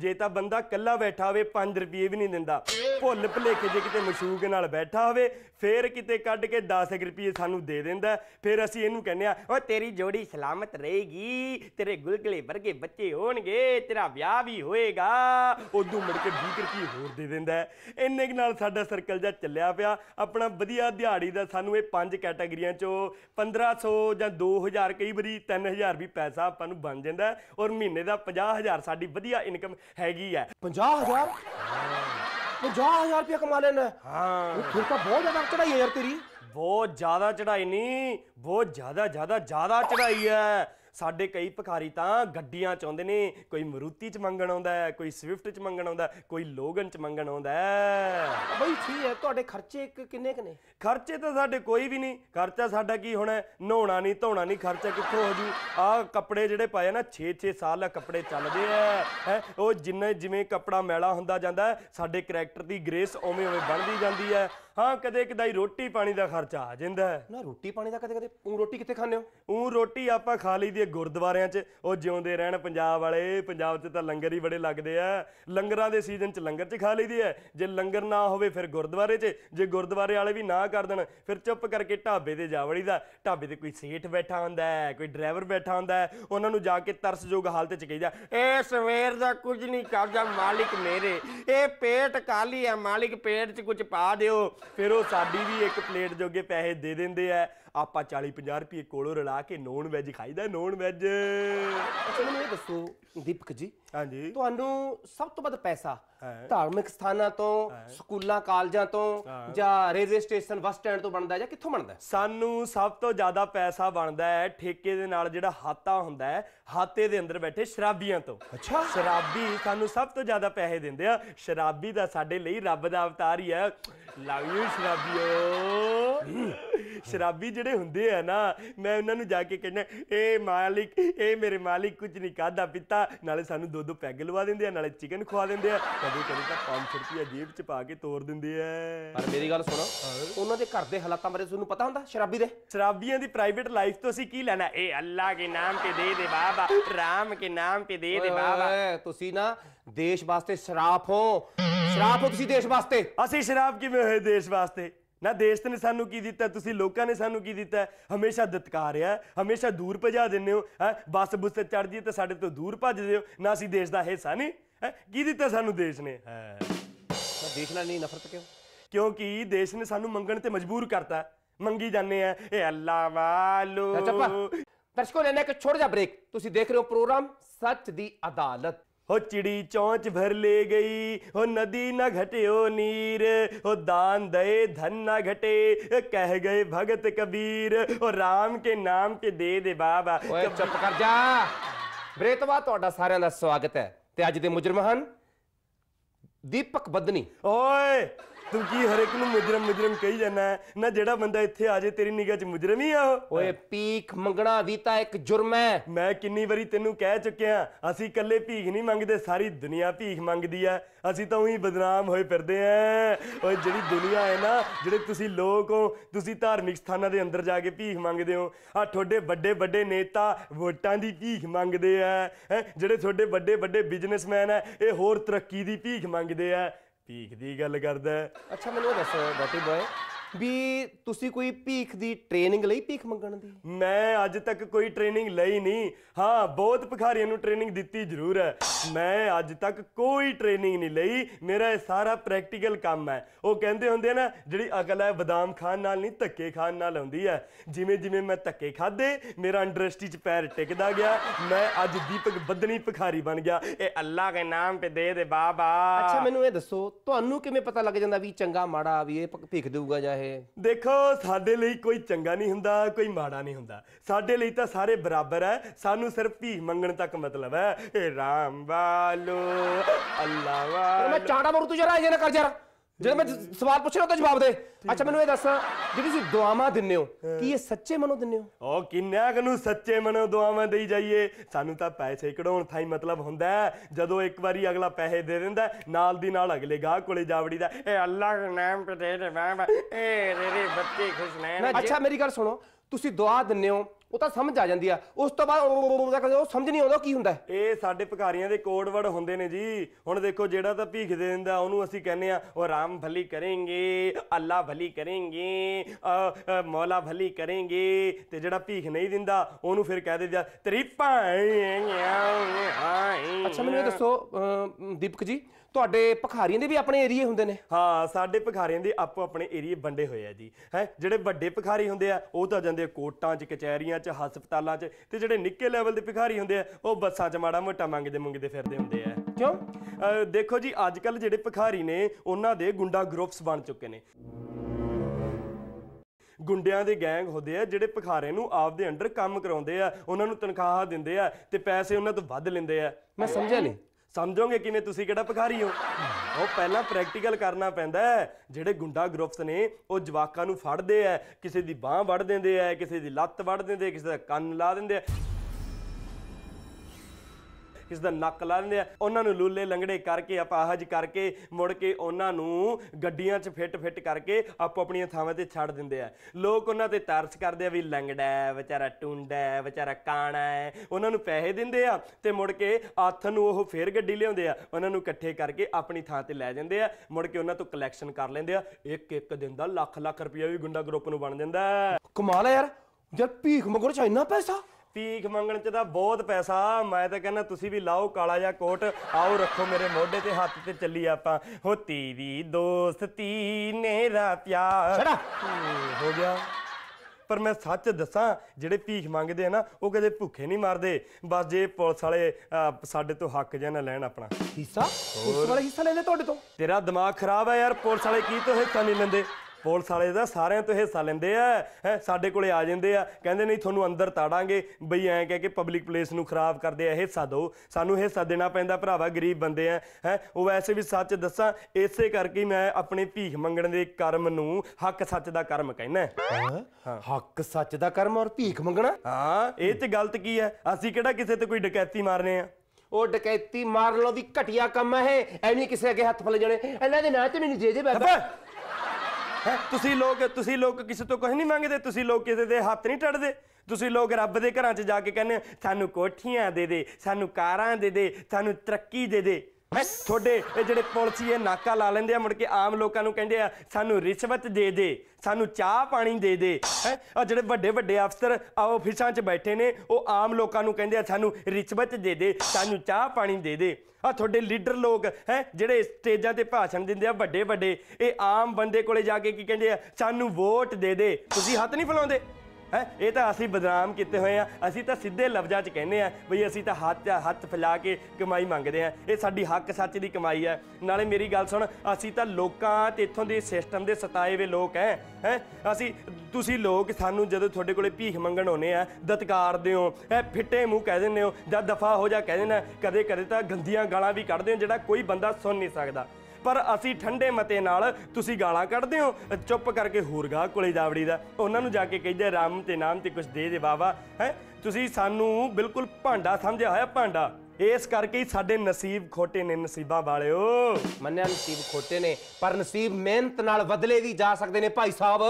ਜੇ ਤਾਂ ਬੰਦਾ ਕੱਲਾ ਬੈਠਾ ਹੋਵੇ 5 ਰੁਪਏ ਵੀ ਨਹੀਂ ਦਿੰਦਾ ਭੁੱਲ ਭਲੇਖੇ ਜੇ ਕਿਤੇ ਮਸ਼ੂਕ ਨਾਲ ਬੈਠਾ ਹੋਵੇ ਫੇਰ ਕਿਤੇ ਕੱਢ ਕੇ 10 ਰੁਪਏ ਸਾਨੂੰ ਦੇ ਦਿੰਦਾ ਫੇਰ ਅਸੀਂ ਇਹਨੂੰ ਕਹਿੰਨੇ ਆ ਓ ਤੇਰੀ ਜੋੜੀ ਸਲਾਮਤ ਰਹੇਗੀ ਤੇਰੇ ਗੁਲਗਲੇ ਵਰਗੇ ਬੱਚੇ ਹੋਣਗੇ ਤੇਰਾ ਵਿਆਹ ਵੀ ਹੋਏਗਾ ਉਦੋਂ ਮੜ ਕੇ ਬੀਕਰ ਕੀ ਹੋਰ ਦੇ ਦਿੰਦਾ ਇੰਨੇ ਨਾਲ ਸਾਡਾ ਸਰਕਲ ਜਾਂ ਚੱਲਿਆ ਪਿਆ ਆਪਣਾ ਵਧੀਆ ਦਿਹਾੜੀ ਦਾ ਸਾਨੂੰ ਇਹ ਪੰਜ ਕੈਟਾਗਰੀਆਂ ਚੋਂ 1500 ਜਾਂ 2000 ਕਈ ਵਾਰੀ 3000 ਵੀ ਪੈਸਾ ਆਪਾਂ ਨੂੰ ਬਣ ਜਾਂਦਾ ਔਰ ਮਹੀਨੇ ਦਾ 50000 ਸਾਡੀ ਵਧੀਆ ਇਨਕਮ ਹੈਗੀ ਹੈ 50000 50000 ਰੁਪਏ ਕਮਾ ਲੈਣਾ ਹਾਂ ਫਿਰ ਤਾਂ ਬਹੁਤ ਜ਼ਿਆਦਾ ਚੜਾਈ ਹੈ ਯਾਰ ਤੇਰੀ ਬਹੁਤ ਜ਼ਿਆਦਾ ਚੜਾਈ ਨਹੀਂ ਬਹੁਤ ਜ਼ਿਆਦਾ ਜ਼ਿਆਦਾ ਜ਼ਿਆਦਾ ਚੜਾਈ ਹੈ ਸਾਡੇ ਕਈ ਭਿਖਾਰੀ ਤਾਂ ਗੱਡੀਆਂ ਚਾਹੁੰਦੇ ਨੇ ਕੋਈ ਮਰੂਤੀ 'ਚ ਮੰਗਣ ਆਉਂਦਾ ਕੋਈ ਸਵਿਫਟ 'ਚ ਮੰਗਣ ਆਉਂਦਾ ਕੋਈ ਲੋਗਨ 'ਚ ਮੰਗਣ ਆਉਂਦਾ ਬਈ ਠੀਕ ਹੈ ਤੁਹਾਡੇ ਖਰਚੇ ਕਿ- ਕਿੰਨੇ ਕ ਨੇ ਖਰਚੇ ਤਾਂ ਸਾਡੇ ਕੋਈ ਵੀ ਨਹੀਂ ਖਰਚਾ ਸਾਡਾ ਕੀ ਹੋਣਾ ਨਹਾਉਣਾ ਨਹੀਂ ਧੋਣਾ ਨਹੀਂ ਖਰਚਾ ਕਿੱਥੋਂ ਹੋ ਜੂ ਆਹ ਕੱਪੜੇ ਜਿਹੜੇ ਪਾਏ ਨਾ 6-6 ਸਾਲ ਆ ਕੱਪੜੇ ਚੱਲਦੇ ਆ ਹੈ ਉਹ ਜਿੰਨੇ ਜਿਵੇਂ ਕੱਪੜਾ ਮੈਲਾ ਹੁੰਦਾ ਜਾਂਦਾ ਸਾਡੇ ਕੈਰੈਕਟਰ ਦੀ ਗ੍ਰੇਸ ਓਵੇਂ ਓਵੇਂ ਬਣਦੀ ਜਾਂਦੀ ਹੈ ਹਾਂ ਕਦੇ ਕਦਾਈ ਰੋਟੀ ਪਾਣੀ ਦਾ ਖਰਚਾ ਆ ਜਾਂਦਾ ਨਾ ਰੋਟੀ ਪਾਣੀ ਦਾ ਕਦੇ ਕਦੇ ਉਹ ਰੋਟੀ ਕਿੱਥੇ ਖਾਂਦੇ ਹੋ ਉਹ ਰੋਟੀ ਆਪਾਂ ਖਾ ਲਈਦੀ ਹੈ ਗੁਰਦੁਆਰਿਆਂ 'ਚ ਉਹ ਜਿਉਂਦੇ ਰਹਿਣ ਪੰਜਾਬ ਵਾਲੇ ਪੰਜਾਬ 'ਚ ਤਾਂ ਲੰਗਰ ਹੀ ਬੜੇ ਲੱਗਦੇ ਆ ਲੰਗਰਾਂ ਦੇ ਸੀਜ਼ਨ 'ਚ ਲੰਗਰ 'ਚ ਖਾ ਲਈਦੀ ਹੈ ਜੇ ਲੰਗਰ ਨਾ ਹੋਵੇ ਫਿਰ ਗੁਰਦੁਆਰੇ 'ਚ ਜੇ ਗੁਰਦੁਆਰੇ ਵਾਲੇ ਵੀ ਨਾ ਕਰ ਦੇਣ ਫਿਰ ਚੁੱਪ ਕਰਕੇ ਢਾਬੇ ਤੇ ਜਾ ਵੜੀਦਾ ਢਾਬੇ ਤੇ ਕੋਈ ਸੇਠ ਬੈਠਾ ਹੁੰਦਾ ਹੈ ਕੋਈ ਡਰਾਈਵਰ ਬੈਠਾ ਹੁੰਦਾ ਹੈ ਉਹਨਾਂ ਨੂੰ ਜਾ ਕੇ ਤਰਸਯੋਗ ਹਾਲਤ 'ਚ ਕਹੀਦਾ ਇਹ ਸਵੇਰ ਦਾ ਕੁਝ ਨਹੀਂ ਕਰਦਾ ਮਾਲਿਕ ਮੇਰੇ ਇਹ ਪੇਟ ਕਾਲੀ ਹੈ ਮਾਲਿਕ ਪੇਟ 'ਚ ਕੁਝ ਪਾ ਦਿਓ ਫਿਰ ਉਹ ਸਾਡੀ ਵੀ ਇੱਕ ਪਲੇਟ ਜੋਗੇ ਪੈਸੇ ਦੇ ਦਿੰਦੇ ਆ ਆਪਾਂ 40 50 ਰੁਪਏ ਕੋਲੋਂ ਰਲਾ ਕੇ ਨੌਨ ਵੈਜ ਖਾਈਦਾ ਨੌਨ ਵੈਜ ਅੱਛਾ ਮੈਨੂੰ ਇਹ ਦੱਸੋ ਦੀਪਕ ਜੀ ਹਾਂਜੀ ਤੁਹਾਨੂੰ ਸਭ ਤੋਂ ਵੱਧ ਪੈਸਾ ਧਾਰਮਿਕ ਸਥਾਨਾਂ ਤੋਂ ਸਕੂਲਾਂ ਕਾਲਜਾਂ ਤੋਂ ਜਾਂ ਰੇਲਵੇ ਸਟੇਸ਼ਨ ਬੱਸ ਸਟੈਂਡ ਤੋਂ ਬਣਦਾ ਜਾਂ ਕਿੱਥੋਂ ਬਣਦਾ ਸਾਨੂੰ ਸਭ ਤੋਂ ਜ਼ਿਆਦਾ ਪੈਸਾ ਬਣਦਾ ਹੈ ਠੇਕੇ ਦੇ ਨਾਲ ਜਿਹੜਾ ਹਾਤਾ ਹੁੰਦਾ ਹੈ ਹਾਤੇ ਦੇ ਅੰਦਰ ਬੈਠੇ ਸ਼ਰਾਬੀਆਂ ਤੋਂ ਅੱਛਾ ਸ਼ਰਾਬੀ ਸਾਨੂੰ ਸਭ ਤੋਂ ਜ਼ਿਆਦਾ ਪੈਸੇ ਦਿੰਦੇ ਆ ਸ਼ਰਾਬੀ ਦਾ ਸਾਡੇ ਲਈ ਰੱਬ ਦਾ ਅਵਤਾਰ ਹੀ ਹੈ ਲਵ ਯੂ ਸ਼ਰਾਬੀਓ ਸ਼ਰਾਬੀ ਜਿਹੜੇ ਹੁੰਦੇ ਆ ਨਾ ਮੈਂ ਉਹਨਾਂ ਨੂੰ ਜਾ ਕੇ ਕਹਿੰਦਾ ਏ ਮਾਲਿਕ ਏ ਮੇਰੇ ਮਾਲਿਕ ਕੁਝ ਨਹੀਂ ਕਾਦਾ ਪਿੱਤਾ ਨਾਲੇ ਸਾਨੂੰ ਦੋ ਦੋ ਪੈਗ ਲਵਾ ਦਿੰਦੇ ਆ ਨਾਲੇ ਚਿਕਨ ਖਵਾ ਦਿੰਦੇ ਆ ਕਦੇ ਕਦੇ ਤਾਂ 500 ਰੁਪਏ ਜੇਬ 'ਚ ਪਾ ਕੇ ਤੋਰ ਦਿੰਦੇ ਆ ਪਰ ਮੇਰੀ ਗੱਲ ਸੁਣੋ ਉਹਨਾਂ ਦੇ ਘਰ ਦੇ ਹਾਲਾਤਾਂ ਬਾਰੇ ਤੁਹਾਨੂੰ ਪਤਾ ਹੁੰਦਾ ਸ਼ਰਾਬੀ ਦੇ ਸ਼ਰਾਬੀਆਂ ਦੀ ਪ੍ਰਾਈਵੇਟ ਲਾਈਫ ਤੋਂ ਅਸੀਂ ਕੀ ਲੈਣਾ ਏ ਅੱਲਾ ਕੇ ਨਾਮ ਤੇ ਦੇ ਦੇ ਬਾਬਾ ਰਾਮ ਕੇ ਨਾਮ ਤੇ ਦੇ ਦੇ ਬਾਬਾ ਤੁਸੀਂ ਨਾ ਦੇਸ਼ ਵਾਸਤੇ ਸ਼ਰਾਫ ਹੋ ਸ਼ਰਾਫ ਹੋ ਤੁਸੀਂ ਦੇਸ਼ ਵਾਸਤੇ ਅਸੀਂ ਸ਼ਰਾਬ ਕਿਵੇਂ ਹੋਏ ਦੇਸ਼ ਵਾਸਤੇ ਨਾ ਦੇਸ਼ ਨੇ ਸਾਨੂੰ ਕੀ ਦਿੱਤਾ ਤੁਸੀਂ ਲੋਕਾਂ ਨੇ ਸਾਨੂੰ ਕੀ ਦਿੱਤਾ ਹਮੇਸ਼ਾ ਦਿੱਤਕਾਰ ਆ ਹਮੇਸ਼ਾ ਦੂਰ ਭਜਾ ਦਿੰਦੇ ਹੋ ਹੈ ਬਸ ਬੁੱਸ ਤੇ ਜੀ ਤੇ ਸਾਡੇ ਤੋਂ ਦੂਰ ਭੱਜਦੇ ਹੋ ਨਾ ਅਸੀਂ ਦੇਸ਼ ਦਾ ਹਿੱਸਾ ਨਹੀਂ ਹੈ ਕੀ ਦਿੱਤਾ ਸਾਨੂੰ ਦੇਸ਼ ਨੇ ਹੈ ਤਾਂ ਦੇਖਣਾ ਨਹੀਂ ਨਫ਼ਰਤ ਕਿਉਂ ਕਿਉਂਕਿ ਦੇਸ਼ ਨੇ ਸਾਨੂੰ ਮੰਗਣ ਤੇ ਮਜਬੂਰ ਕਰਤਾ ਮੰਗੀ ਜਾਂਦੇ ਆ ਇਹ ਅੱਲਾ ਵਾਲੋ ਦਰਸ਼ਕੋ ਲੈਣਾ ਇੱਕ ਛੋਟਾ ਜਿਹਾ ਬ੍ਰੇਕ ਤੁਸੀਂ ਦੇਖ ਰਹੇ ਹੋ ਪ੍ਰੋਗਰਾਮ ਸੱਚ ਦੀ ਅਦਾਲਤ ਹੋ ਚਿੜੀ ਚੌਂਚ ਭਰ ਲੈ ਗਈ ਹੋ ਨਦੀ ਨਾ ਘਟਿਓ ਨੀਰ ਹੋ ਦਾਨ ਦੇ ਧਨ ਨਾ ਘਟੇ ਕਹਿ ਗਏ ਭਗਤ ਕਬੀਰ ਹੋ RAM ਕੇ ਨਾਮ ਤੇ ਦੇ ਦੇ ਬਾਬਾ ਓਏ ਚੁੱਪ ਕਰ ਜਾ ਬ੍ਰੇਤਵਾ ਤੁਹਾਡਾ ਸਾਰਿਆਂ ਦਾ ਸਵਾਗਤ ਹੈ ਤੇ ਅੱਜ ਦੇ ਮੁਜਰਮ ਹਨ ਦੀਪਕ ਬਦਨੀ ਓਏ ਤੂੰ ਕੀ ਹਰ ਇੱਕ ਨੂੰ ਮੁਜਰਮ ਮੁਜਰਮ ਕਹੀ ਜਾਂਦਾ ਨਾ ਜਿਹੜਾ ਬੰਦਾ ਇੱਥੇ ਆ ਜੇ ਤੇਰੀ ਨਿਗਾਹ 'ਚ ਮੁਜਰਮ ਹੀ ਆ ਉਹ ਓਏ ਭੀਖ ਮੰਗਣਾ ਵੀ ਤਾਂ ਇੱਕ ਜੁਰਮ ਹੈ ਮੈਂ ਕਿੰਨੀ ਵਾਰੀ ਤੈਨੂੰ ਕਹਿ ਚੁੱਕਿਆ ਅਸੀਂ ਇਕੱਲੇ ਭੀਖ ਨਹੀਂ ਮੰਗਦੇ ਸਾਰੀ ਦੁਨੀਆ ਭੀਖ ਮੰਗਦੀ ਆ ਅਸੀਂ ਤਾਂ ਉਹੀ ਬਦਨਾਮ ਹੋਏ ਫਿਰਦੇ ਆ ਓਏ ਜਿਹੜੀ ਦੁਨੀਆ ਹੈ ਨਾ ਜਿਹੜੇ ਤੁਸੀਂ ਲੋਕ ਹੋ ਤੁਸੀਂ ਧਾਰਮਿਕ ਸਥਾਨਾਂ ਦੇ ਅੰਦਰ ਜਾ ਕੇ ਭੀਖ ਮੰਗਦੇ ਹੋ ਆ ਤੁਹਾਡੇ ਵੱਡੇ ਵੱਡੇ ਨੇਤਾ ਵੋਟਾਂ ਦੀ ਭੀਖ ਮੰਗਦੇ ਆ ਜਿਹੜੇ ਤੁਹਾਡੇ ਵੱਡੇ ਵੱਡੇ ਬਿਜ਼ਨਸਮੈਨ ਆ ਇਹ ਹੋਰ ਤਰੱਕੀ ਦੀ ਭੀਖ ਮੰਗਦੇ ਆ ਭੀਖ ਦੀ ਗੱਲ ਕਰਦਾ ਅੱਛਾ ਮੈਨੂੰ ਦੱਸੋ ਬੱਟੀ ਬੋਏ ਵੀ ਤੁਸੀਂ ਕੋਈ ਭੀਖ ਦੀ ਟ੍ਰੇਨਿੰਗ ਲਈ ਭੀਖ ਮੰਗਣ ਦੀ ਮੈਂ ਅੱਜ ਤੱਕ ਕੋਈ ਟ੍ਰੇਨਿੰਗ ਲਈ ਨਹੀਂ ਹਾਂ ਬਹੁਤ ਭਿਖਾਰੀਆਂ ਨੂੰ ਟ੍ਰੇਨਿੰਗ ਦਿੱਤੀ ਜ਼ਰੂਰ ਹੈ ਮੈਂ ਅੱਜ ਤੱਕ ਕੋਈ ਟ੍ਰੇਨਿੰਗ ਨਹੀਂ ਲਈ ਮੇਰਾ ਇਹ ਸਾਰਾ ਪ੍ਰੈਕਟੀਕਲ ਕੰਮ ਹੈ ਉਹ ਕਹਿੰਦੇ ਹੁੰਦੇ ਨਾ ਜਿਹੜੀ ਅਕਲ ਹੈ ਬਦਾਮ ਖਾਣ ਨਾਲ ਨਹੀਂ ਧੱਕੇ ਖਾਣ ਨਾਲ ਹੁੰਦੀ ਹੈ ਜਿਵੇਂ ਜਿਵੇਂ ਮੈਂ ਧੱਕੇ ਖਾਦੇ ਮੇਰਾ ਇੰਡਸਟਰੀ 'ਚ ਪੈਰ ਟਿਕਦਾ ਗਿਆ ਮੈਂ ਅੱਜ ਦੀਪਕ ਬਦਨੀ ਭਿਖਾਰੀ ਬਣ ਗਿਆ ਇਹ ਅੱਲਾ ਦੇ ਨਾਮ ਤੇ ਦੇ ਦੇ ਬਾਬਾ ਅੱਛਾ ਮੈਨੂੰ ਇਹ ਦੱਸੋ ਤੁਹਾਨੂੰ ਕਿਵੇਂ ਪਤਾ ਲੱਗ ਜਾਂਦਾ ਵੀ ਚੰਗਾ ਮਾੜਾ ਵੀ ਇਹ ਭੀਖ ਦੇਊਗਾ ਜਾਂ ਇਹ ਦੇਖੋ ਸਾਡੇ ਲਈ ਕੋਈ ਚੰਗਾ ਨਹੀਂ ਹੁੰਦਾ ਕੋਈ ਮਾੜਾ ਨਹੀਂ ਹੁੰਦਾ ਸਾਡੇ ਲਈ ਤਾਂ ਸਾਰੇ ਬਰਾਬਰ ਹੈ ਸਾਨੂੰ ਸਿਰਫ ਭੀ ਮੰਗਣ ਤੱਕ ਮਤਲਬ ਹੈ ਇਹ ਰਾਮ ਵਾਲੋ ਅੱਲਾ ਵਾਲੋ ਮੈਂ ਚਾਂਡਾ ਮਰੂ ਤੂੰ ਜਰਾ ਇਹ ਨਾ ਕਰ ਜਰਾ ਜਦ ਮੈਂ ਸਵਾਲ ਪੁੱਛਿਆ ਉਹਦਾ ਜਵਾਬ ਦੇ ਅੱਛਾ ਮੈਨੂੰ ਇਹ ਦੱਸਾਂ ਜਿਹੜੀ ਤੁਸੀਂ ਦੁਆਵਾਂ ਦਿੰਨੇ ਹੋ ਕੀ ਇਹ ਸੱਚੇ ਮਨੋਂ ਦਿੰਨੇ ਹੋ ਉਹ ਕਿੰਨਿਆਂ ਕੁ ਨੂੰ ਸੱਚੇ ਮਨੋਂ ਦੁਆਵਾਂ ਦੇਈ ਜਾਈਏ ਸਾਨੂੰ ਤਾਂ ਪੈਸੇ ਕਢਾਉਣ ਥਾਈ ਮਤਲਬ ਹੁੰਦਾ ਹੈ। ਜਦੋਂ ਇੱਕ ਵਾਰੀ ਅਗਲਾ ਪੈਸੇ ਦੇ ਦਿੰਦਾ ਨਾਲ ਦੀ ਨਾਲ ਅਗਲੇ ਗਾਹ ਕੋਲੇ ਜਾਵੜੀ ਦਾ ਇਹ ਅੱਲਾ ਦੇ ਨਾਮ ਤੇ ਦੇ ਦੇ ਮੈਂ ਇਹ ਰੇ ਰੇ ਬੱਤੀ ਖੁਸ਼ ਨੈਣ ਅੱਛਾ ਮੇਰੀ ਗੱਲ ਸੁਣੋ ਤੁਸੀਂ ਦੁਆ ਦਿੰਨੇ ਹੋ ਉਹ ਤਾਂ ਸਮਝ ਆ ਜਾਂਦੀ ਆ ਉਸ ਤੋਂ ਬਾਅਦ ਉਹ ਸਮਝ ਨਹੀਂ ਆਉਂਦਾ ਕੀ ਹੁੰਦਾ ਇਹ ਸਾਡੇ ਭਿਖਾਰੀਆਂ ਦੇ ਕੋਡ ਵਰਡ ਹੁੰਦੇ ਨੇ ਜੀ ਹੁਣ ਦੇਖੋ ਜਿਹੜਾ ਤਾਂ ਭੀਖ ਦੇ ਦਿੰਦਾ ਉਹਨੂੰ ਅਸੀਂ ਕਹਿੰਦੇ ਆ ਉਹ ਰਾਮ ਭਲੀ ਕਰਨਗੇ ਅੱਲਾ ਭਲੀ ਕਰਨਗੇ ਮੌਲਾ ਭਲੀ ਕਰੇਂਗੇ ਤੇ ਜਿਹੜਾ ਭੀਖ ਨਹੀਂ ਦਿੰਦਾ ਉਹਨੂੰ ਫਿਰ ਕਹਿ ਦਿੰਦਾ ਤਰੀਪਾ ਭਾਈ ਆਈ ਅੱਛਾ ਮੈਨੂੰ ਇਹ ਦੱਸੋ ਦੀਪਕ ਜੀ ਤੁਹਾਡੇ ਭਖਾਰੀਆਂ ਦੇ ਵੀ ਆਪਣੇ ਏਰੀਏ ਹੁੰਦੇ ਨੇ ਹਾਂ ਸਾਡੇ ਭਖਾਰੀਆਂ ਦੇ ਆਪੋ ਆਪਣੇ ਏਰੀਏ ਵੰਡੇ ਹੋਏ ਆ ਜੀ ਹੈ ਜਿਹੜੇ ਵੱਡੇ ਭਖਾਰੀ ਹੁੰਦੇ ਆ ਉਹ ਤਾਂ ਜਾਂਦੇ ਕੋਟਾਂ 'ਚ ਕਚਹਿਰੀਆਂ 'ਚ ਹਸਪਤਾਲਾਂ 'ਚ ਤੇ ਜਿਹੜੇ ਨਿੱਕੇ ਲੈਵਲ ਦੇ ਭਖਾਰੀ ਹੁੰਦੇ ਆ ਉਹ ਬੱਸਾਂ 'ਚ ਮਾੜਾ ਮੋਟਾ ਮੰਗਦੇ ਮੰਗਦੇ ਫਿਰਦੇ ਹੁੰਦੇ ਆ ਕਿਉਂ ਦੇਖੋ ਜੀ ਅੱਜ ਕੱਲ ਜਿਹੜੇ ਭਖਾਰੀ ਨੇ ਉਹਨਾਂ ਦੇ ਗੁੰਡਾ ਗਰੁੱਪਸ ਬਣ ਚੁੱਕੇ ਨੇ ਗੁੰਡਿਆਂ ਦੇ ਗੈਂਗ ਹੁੰਦੇ ਆ ਜਿਹੜੇ ਭਖਾਰੇ ਨੂੰ ਆਪਦੇ ਅੰਡਰ ਕੰਮ ਕਰਾਉਂਦੇ ਆ ਉਹਨਾਂ ਨੂੰ ਤਨਖਾਹ ਦਿੰਦੇ ਆ ਤੇ ਪੈਸੇ ਉਹਨਾਂ ਤੋਂ ਵੱਧ ਲੈਂਦੇ ਆ ਮੈਂ ਸਮਝਿਆ ਨਹੀਂ ਸਮਝੋਗੇ ਕਿਵੇਂ ਤੁਸੀਂ ਕਿਹੜਾ ਪਖਾਰੀ ਹੋ ਉਹ ਪਹਿਲਾਂ ਪ੍ਰੈਕਟੀਕਲ ਕਰਨਾ ਪੈਂਦਾ ਹੈ ਜਿਹੜੇ ਗੁੰਡਾ ਗਰੁੱਪਸ ਨੇ ਉਹ ਜਵਾਕਾਂ ਨੂੰ ਫੜਦੇ ਆ ਕਿਸੇ ਦੀ ਬਾਹ ਵੜ ਦਿੰਦੇ ਆ ਕਿਸੇ ਦੀ ਲੱਤ ਵੜ ਦਿੰਦੇ ਕਿਸੇ ਦਾ ਕੰਨ ਲਾ ਦਿੰਦੇ ਆ ਇਸ ਦਾ ਨੱਕ ਲਾ ਲੈਂਦੇ ਆ ਉਹਨਾਂ ਨੂੰ ਲੂਲੇ ਲੰਗੜੇ ਕਰਕੇ ਅਪਾਹਜ ਕਰਕੇ ਮੁੜ ਕੇ ਉਹਨਾਂ ਨੂੰ ਗੱਡੀਆਂ 'ਚ ਫਿੱਟ ਫਿੱਟ ਕਰਕੇ ਆਪੋ ਆਪਣੀਆਂ ਥਾਵਾਂ ਤੇ ਛੱਡ ਦਿੰਦੇ ਆ ਲੋਕ ਉਹਨਾਂ ਤੇ ਤਰਸ ਕਰਦੇ ਆ ਵੀ ਲੰਗੜਾ ਵਿਚਾਰਾ ਟੁੰਡਾ ਵਿਚਾਰਾ ਕਾਣਾ ਹੈ ਉਹਨਾਂ ਨੂੰ ਪੈਸੇ ਦਿੰਦੇ ਆ ਤੇ ਮੁੜ ਕੇ ਆਥ ਨੂੰ ਉਹ ਫੇਰ ਗੱਡੀ ਲਿਆਉਂਦੇ ਆ ਉਹਨਾਂ ਨੂੰ ਇਕੱਠੇ ਕਰਕੇ ਆਪਣੀ ਥਾਂ ਤੇ ਲੈ ਜਾਂਦੇ ਆ ਮੁੜ ਕੇ ਉਹਨਾਂ ਤੋਂ ਕਲੈਕਸ਼ਨ ਕਰ ਲੈਂਦੇ ਆ ਇੱਕ ਇੱਕ ਦਿਨ ਦਾ ਲੱਖ ਲੱਖ ਰੁਪਈਆ ਵੀ ਗੁੰਡਾ ਗਰੁੱਪ ਨੂੰ ਬਣ ਜਾਂਦਾ ਕਮਾਲ ਹੈ ਯਾਰ ਜਦ ਭੀਖ ਮੰਗਣ ਚ ਇੰਨਾ ਪੈਸਾ ਭੀਖ ਮੰਗਣ ਚ ਤਾਂ ਬਹੁਤ ਪੈਸਾ ਮੈਂ ਤਾਂ ਕਹਿੰਦਾ ਤੁਸੀਂ ਵੀ ਲਾਓ ਕਾਲਾ ਜਾਂ ਕੋਟ ਆਓ ਰੱਖੋ ਮੇਰੇ ਮੋਢੇ ਤੇ ਹੱਥ ਤੇ ਚੱਲੀ ਆਪਾਂ ਹੋ ਦੋਸਤ ਦੋਸਤੀ ਨੇਰਾ ਪਿਆਰ ਹੋ ਗਿਆ ਪਰ ਮੈਂ ਸੱਚ ਦੱਸਾਂ ਜਿਹੜੇ ਭੀਖ ਮੰਗਦੇ ਆ ਨਾ ਉਹ ਕਦੇ ਭੁੱਖੇ ਨਹੀਂ ਮਰਦੇ ਬਸ ਜੇ ਪੁਲਿਸ ਵਾਲੇ ਸਾਡੇ ਤੋਂ ਹੱਕ ਜਾਂ ਨਾ ਲੈਣ ਆਪਣਾ ਹਿੱਸਾ ਉਸ ਵਾਲੇ ਹਿੱਸਾ ਲੈ ਲੈ ਤੁਹਾਡੇ ਤੋਂ ਤੇਰਾ ਦਿਮਾਗ ਖਰਾਬ ਆ ਯਾਰ ਪੁਲਿਸ ਵਾਲੇ ਕੀ ਤੋਂ ਹਿੱਸਾ ਨਹੀਂ ਲੈਂਦੇ ਪੁਲਿਸ ਵਾਲੇ ਦਾ ਸਾਰਿਆਂ ਤੋਂ ਹਿੱਸਾ ਲੈਂਦੇ ਆ ਸਾਡੇ ਕੋਲੇ ਆ ਜਾਂਦੇ ਆ ਕਹਿੰਦੇ ਨਹੀਂ ਤੁਹਾਨੂੰ ਅੰਦਰ ਤਾੜਾਂਗੇ ਬਈ ਐਂ ਕਹਿ ਕੇ ਪਬਲਿਕ ਪਲੇਸ ਨੂੰ ਖਰਾਬ ਕਰਦੇ ਆ ਹਿੱਸਾ ਦੋ ਸਾਨੂੰ ਹਿੱਸਾ ਦੇਣਾ ਪੈਂਦਾ ਭਰਾਵਾ ਗਰੀਬ ਬੰਦੇ ਆ ਹੈ ਉਹ ਵੈਸੇ ਵੀ ਸੱਚ ਦੱਸਾਂ ਇਸੇ ਕਰਕੇ ਮੈਂ ਆਪਣੇ ਭੀਖ ਮੰਗਣ ਦੇ ਕਰਮ ਨੂੰ ਹੱਕ ਸੱਚ ਦਾ ਕਰਮ ਕਹਿੰਦਾ ਹਾਂ ਹੱਕ ਸੱਚ ਦਾ ਕਰਮ ਔਰ ਭੀਖ ਮੰਗਣਾ ਹਾਂ ਇਹ ਤੇ ਗਲਤ ਕੀ ਹੈ ਅਸੀਂ ਕਿਹੜਾ ਕਿਸੇ ਤੇ ਕੋਈ ਡਕੈਤੀ ਮਾਰਨੇ ਆ ਉਹ ਡਕੈਤੀ ਮਾਰ ਲੋ ਦੀ ਘਟਿਆ ਕੰਮ ਹੈ ਐਵੇਂ ਕਿਸੇ ਅੱਗੇ ਹੱਥ ਫਲੇ ਜਾਣੇ ਇਹਨਾਂ ਦੇ ਨਾਂ ਤੇ ਮੈਨੂੰ ਜੇ ਜੇ ਬੈਠਾ ਹੈ ਤੁਸੀਂ ਲੋਕ ਤੁਸੀਂ ਲੋਕ ਕਿਸੇ ਤੋਂ ਕੁਝ ਨਹੀਂ ਮੰਗਦੇ ਤੁਸੀਂ ਲੋਕ ਕਿਸੇ ਦੇ ਹੱਥ ਨਹੀਂ ਟੜਦੇ ਤੁਸੀਂ ਲੋਕ ਰੱਬ ਦੇ ਘਰਾਂ 'ਚ ਜਾ ਕੇ ਕਹਿੰਦੇ ਸਾਨੂੰ ਕੋਠੀਆਂ ਦੇ ਦੇ ਸਾਨੂੰ ਕਾਰਾਂ ਦੇ ਦੇ ਸਾਨੂੰ ਤਰੱਕੀ ਦੇ ਦੇ ਤੁਹਾਡੇ ਇਹ ਜਿਹੜੇ ਪੁਲਸੀਏ ਨਾਕਾ ਲਾ ਲੈਂਦੇ ਆ ਮੁੜ ਕੇ ਆਮ ਲੋਕਾਂ ਨੂੰ ਕਹਿੰਦੇ ਆ ਸਾਨੂੰ ਰਿਸ਼ਵਤ ਦੇ ਦੇ ਸਾਨੂੰ ਚਾਹ ਪਾਣੀ ਦੇ ਦੇ ਹੈ ਆ ਜਿਹੜੇ ਵੱਡੇ ਵੱਡੇ ਅਫਸਰ ਆ ਆਫਿਸਾਂ 'ਚ ਬੈਠੇ ਨੇ ਉਹ ਆਮ ਲੋਕਾਂ ਨੂੰ ਕਹਿੰਦੇ ਆ ਸਾਨੂੰ ਰਿਸ਼ਵਤ ਦੇ ਦੇ ਸਾਨੂੰ ਚਾਹ ਪਾਣੀ ਦੇ ਦੇ ਆ ਤੁਹਾਡੇ ਲੀਡਰ ਲੋਕ ਹੈ ਜਿਹੜੇ ਸਟੇਜਾਂ ਤੇ ਭਾਸ਼ਣ ਦਿੰਦੇ ਆ ਵੱਡੇ ਵੱਡੇ ਇਹ ਆਮ ਬੰਦੇ ਕੋਲੇ ਜਾ ਕੇ ਕੀ ਕਹਿੰਦੇ ਆ ਸਾਨੂੰ ਵੋਟ ਦੇ ਦੇ ਤੁਸੀਂ ਹੱਥ ਨਹੀਂ ਫਲਾਉਂਦੇ ਹੈ ਇਹ ਤਾਂ ਅਸੀਂ ਬਦਨਾਮ ਕੀਤੇ ਹੋਏ ਆ ਅਸੀਂ ਤਾਂ ਸਿੱਧੇ ਲਫ਼ਜ਼ਾਂ 'ਚ ਕਹਿੰਦੇ ਆ ਵੀ ਅਸੀਂ ਤਾਂ ਹੱਥ ਹੱਥ ਫਿਲਾ ਕੇ ਕਮਾਈ ਮੰਗਦੇ ਆ ਇਹ ਸਾਡੀ ਹੱਕ ਸੱਚ ਦੀ ਕਮਾਈ ਆ ਨਾਲੇ ਮੇਰੀ ਗੱਲ ਸੁਣ ਅਸੀਂ ਤਾਂ ਲੋਕਾਂ ਤੇ ਇਥੋਂ ਦੇ ਸਿਸਟਮ ਦੇ ਸਤਾਏ ਵੇ ਲੋਕ ਐ ਹੈ ਅਸੀਂ ਤੁਸੀਂ ਲੋਕ ਸਾਨੂੰ ਜਦੋਂ ਤੁਹਾਡੇ ਕੋਲੇ ਭੀਖ ਮੰਗਣ ਆਉਨੇ ਆ ਦਤਕਾਰਦੇ ਹੋ ਐ ਫਿੱਟੇ ਮੂੰਹ ਕਹਿ ਦਿੰਦੇ ਹੋ ਜਾਂ ਦਫਾ ਹੋ ਜਾ ਕਹਿ ਦਿੰਦੇ ਕਦੇ ਕਦੇ ਤਾਂ ਗੰਦੀਆਂ ਗਾਲਾਂ ਵੀ ਕੱਢਦੇ ਹੋ ਜਿਹੜਾ ਕੋਈ ਬੰਦਾ ਸੁਣ ਨਹੀਂ ਸਕਦਾ ਪਰ ਅਸੀਂ ਠੰਡੇ ਮਤੇ ਨਾਲ ਤੁਸੀਂ ਗਾਲਾਂ ਕੱਢਦੇ ਹੋ ਚੁੱਪ ਕਰਕੇ ਹੋਰ ਗਾਹ ਕੋਲੇ ਜਾਵੜੀ ਦਾ ਉਹਨਾਂ ਨੂੰ ਜਾ ਕੇ ਕਹਿੰਦੇ ਰਾਮ ਤੇ ਨਾਮ ਤੇ ਕੁਝ ਦੇ ਦੇ ਬਾਬਾ ਹੈ ਤੁਸੀਂ ਸਾਨੂੰ ਬਿਲਕੁਲ ਭਾਂਡਾ ਸਮਝਿਆ ਹੋਇਆ ਭਾਂਡਾ ਇਸ ਕਰਕੇ ਹੀ ਸਾਡੇ ਨਸੀਬ ਖੋਟੇ ਨੇ ਨਸੀਬਾਂ ਵਾਲਿਓ ਮੰਨਿਆ ਨਸੀਬ ਖੋਟੇ ਨੇ ਪਰ ਨਸੀਬ ਮਿਹਨਤ ਨਾਲ ਬਦਲੇ ਵੀ ਜਾ ਸਕਦੇ ਨੇ ਭਾਈ ਸਾਹਿਬ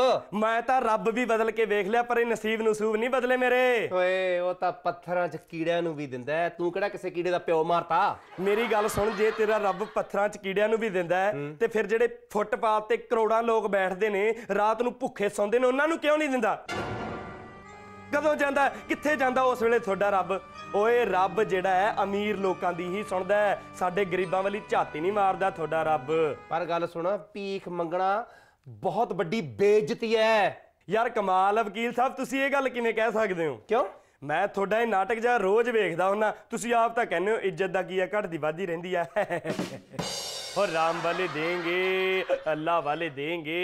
ਮੈਂ ਤਾਂ ਰੱਬ ਵੀ ਬਦਲ ਕੇ ਵੇਖ ਲਿਆ ਪਰ ਇਹ ਨਸੀਬ ਨਸੂਬ ਨਹੀਂ ਬਦਲੇ ਮੇਰੇ ਓਏ ਉਹ ਤਾਂ ਪੱਥਰਾਂ 'ਚ ਕੀੜਿਆਂ ਨੂੰ ਵੀ ਦਿੰਦਾ ਤੂੰ ਕਿਹੜਾ ਕਿਸੇ ਕੀੜੇ ਦਾ ਪਿਓ ਮਾਰਤਾ ਮੇਰੀ ਗੱਲ ਸੁਣ ਜੇ ਤੇਰਾ ਰੱਬ ਪੱਥਰਾਂ 'ਚ ਕੀੜਿਆਂ ਨੂੰ ਵੀ ਦਿੰਦਾ ਹੈ, ਤੇ ਫਿਰ ਜਿਹੜੇ ਫੁੱਟਪਾਥ ਤੇ ਕਰੋੜਾਂ ਲੋਕ ਬੈਠਦੇ ਨੇ ਰਾਤ ਨੂੰ ਭੁੱਖੇ ਸੌਂਦੇ ਨੇ ਉਹਨਾਂ ਨੂੰ ਕਿਉਂ ਨਹੀਂ ਦਿੰਦਾ ਕਦੋਂ ਜਾਂਦਾ ਕਿੱਥੇ ਜਾਂਦਾ ਉਸ ਵੇਲੇ ਤੁਹਾਡਾ ਰੱਬ ਓਏ ਰੱਬ ਜਿਹੜਾ ਹੈ ਅਮੀਰ ਲੋਕਾਂ ਦੀ ਹੀ ਸੁਣਦਾ ਹੈ ਸਾਡੇ ਗਰੀਬਾਂ ਵਾਲੀ ਝਾਤੀ ਨਹੀਂ ਮਾਰਦਾ ਤੁਹਾਡਾ ਰੱਬ ਪਰ ਗੱਲ ਸੁਣਾ ਪੀਖ ਮੰਗਣਾ ਬਹੁਤ ਵੱਡੀ ਬੇਇੱਜ਼ਤੀ ਹੈ ਯਾਰ ਕਮਾਲ ਵਕੀਲ ਸਾਹਿਬ ਤੁਸੀਂ ਇਹ ਗੱਲ ਕਿਵੇਂ ਕਹਿ ਸਕਦੇ ਹੋ ਕਿਉਂ ਮੈਂ ਤੁਹਾਡਾ ਇਹ ਨਾਟਕ ਜਾਂ ਰੋਜ਼ ਵੇਖਦਾ ਹੁੰਨਾ ਤੁਸੀਂ ਆਪ ਤਾਂ ਕਹਿੰਦੇ ਹੋ ਇੱਜ਼ਤ ਦਾ ਕੀ ਹੈ ਘਟਦੀ ਵਾਧੀ ਰਹਿੰਦੀ ਹੈ ਉਹ ਰਾਮ ਵਾਲੇ ਦੇਂਗੇ ਅੱਲਾ ਵਾਲੇ ਦੇਂਗੇ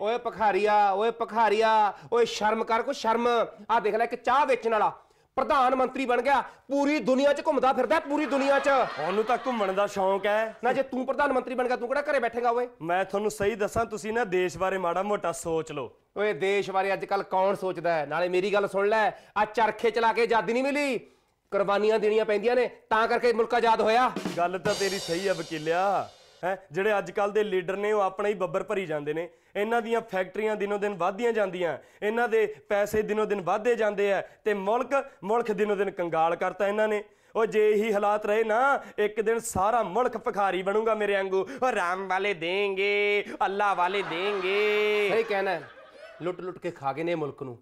ਓਏ ਪਖਾਰੀਆ ਓਏ ਪਖਾਰੀਆ ਓਏ ਸ਼ਰਮ ਕਰ ਕੋ ਸ਼ਰਮ ਆ ਦੇਖ ਲੈ ਇੱਕ ਚਾਹ ਵੇਚਣ ਵਾਲਾ ਪ੍ਰਧਾਨ ਮੰਤਰੀ ਬਣ ਗਿਆ ਪੂਰੀ ਦੁਨੀਆ 'ਚ ਘੁੰਮਦਾ ਫਿਰਦਾ ਪੂਰੀ ਦੁਨੀਆ 'ਚ ਉਹਨੂੰ ਤਾਂ ਘੁੰਮਣ ਦਾ ਸ਼ੌਂਕ ਹੈ ਨਾ ਜੇ ਤੂੰ ਪ੍ਰਧਾਨ ਮੰਤਰੀ ਬਣ ਗਿਆ ਤੂੰ ਕਿਹੜਾ ਘਰੇ ਬੈਠੇਗਾ ਓਏ ਮੈਂ ਤੁਹਾਨੂੰ ਸਹੀ ਦੱਸਾਂ ਤੁਸੀਂ ਨਾ ਦੇਸ਼ ਬਾਰੇ ਮਾੜਾ ਮੋਟਾ ਸੋਚ ਲਓ ਓਏ ਦੇਸ਼ ਬਾਰੇ ਅੱਜ ਕੱਲ ਕੌਣ ਸੋਚਦਾ ਹੈ ਨਾਲੇ ਮੇਰੀ ਗੱਲ ਸੁਣ ਲੈ ਆ ਚਰਖੇ ਚਲਾ ਕੇ ਆਜ਼ਾਦੀ ਨਹੀਂ ਮਿਲੀ ਕੁਰਬਾਨੀਆਂ ਦੇਣੀਆਂ ਪੈਂਦੀਆਂ ਨੇ ਤਾਂ ਕਰਕੇ ਮੁਲਕ ਆਜ਼ਾਦ ਹੋਇਆ ਗੱਲ ਤਾਂ ਤੇਰੀ ਸਹੀ ਆ ਵਕੀਲਿਆ ਹੈ ਜਿਹੜੇ ਅੱਜ ਕੱਲ ਦੇ ਲੀਡਰ ਨੇ ਉਹ ਆਪਣਾ ਹੀ ਬੱਬਰ ਭਰੀ ਜਾਂਦੇ ਨੇ ਇਹਨਾਂ ਦੀਆਂ ਫੈਕਟਰੀਆਂ ਦਿਨੋ ਦਿਨ ਵਧਦੀਆਂ ਜਾਂਦੀਆਂ ਇਹਨਾਂ ਦੇ ਪੈਸੇ ਦਿਨੋ ਦਿਨ ਵਧਦੇ ਜਾਂਦੇ ਆ ਤੇ ਮੁਲਕ ਮੁਲਕ ਦਿਨੋ ਦਿਨ ਕੰਗਾਲ ਕਰਤਾ ਇਹਨਾਂ ਨੇ ਉਹ ਜੇ ਇਹੀ ਹਾਲਾਤ ਰਹੇ ਨਾ ਇੱਕ ਦਿਨ ਸਾਰਾ ਮੁਲਕ ਭਖਾਰੀ ਬਣੂਗਾ ਮੇਰੇ ਵਾਂਗੂ ਉਹ ਰਾਮ ਵਾਲੇ ਦੇਣਗੇ ਅੱਲਾ ਵਾਲੇ ਦੇਣਗੇ ਸਹੀ ਕਹਿਣਾ ਲੁੱਟ ਲੁੱਟ ਕੇ ਖਾ ਗਏ ਨੇ ਮੁਲਕ ਨੂੰ